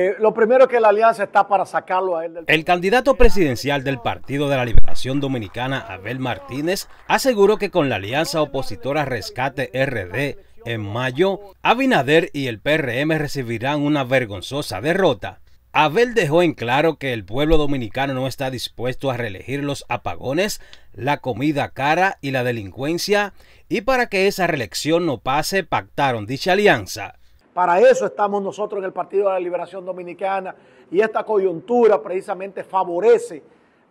Eh, lo primero que la alianza está para sacarlo a él El candidato presidencial del Partido de la Liberación Dominicana, Abel Martínez, aseguró que con la alianza opositora Rescate RD en mayo, Abinader y el PRM recibirán una vergonzosa derrota. Abel dejó en claro que el pueblo dominicano no está dispuesto a reelegir los apagones, la comida cara y la delincuencia, y para que esa reelección no pase pactaron dicha alianza. Para eso estamos nosotros en el Partido de la Liberación Dominicana y esta coyuntura precisamente favorece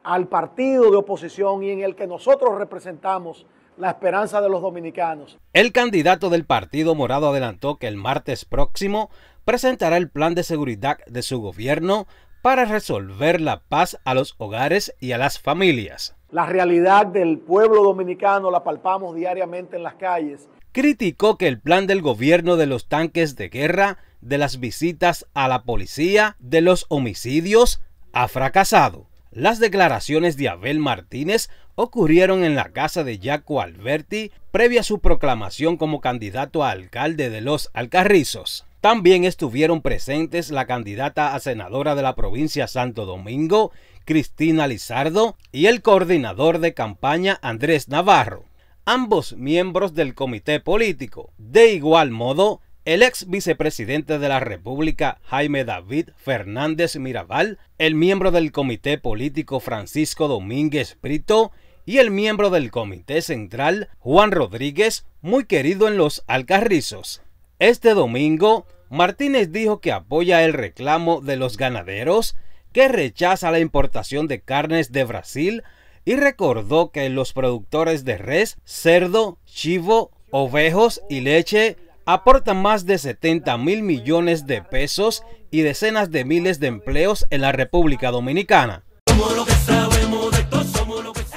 al partido de oposición y en el que nosotros representamos la esperanza de los dominicanos. El candidato del Partido Morado adelantó que el martes próximo presentará el plan de seguridad de su gobierno para resolver la paz a los hogares y a las familias. La realidad del pueblo dominicano la palpamos diariamente en las calles criticó que el plan del gobierno de los tanques de guerra, de las visitas a la policía, de los homicidios, ha fracasado. Las declaraciones de Abel Martínez ocurrieron en la casa de Jaco Alberti previa a su proclamación como candidato a alcalde de Los Alcarrizos. También estuvieron presentes la candidata a senadora de la provincia Santo Domingo, Cristina Lizardo, y el coordinador de campaña Andrés Navarro ambos miembros del comité político. De igual modo, el ex vicepresidente de la República, Jaime David Fernández Mirabal, el miembro del comité político Francisco Domínguez Brito y el miembro del comité central, Juan Rodríguez, muy querido en los Alcarrizos. Este domingo, Martínez dijo que apoya el reclamo de los ganaderos, que rechaza la importación de carnes de Brasil y recordó que los productores de res, cerdo, chivo, ovejos y leche aportan más de 70 mil millones de pesos y decenas de miles de empleos en la República Dominicana.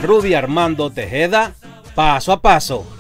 Rudy Armando Tejeda, paso a paso.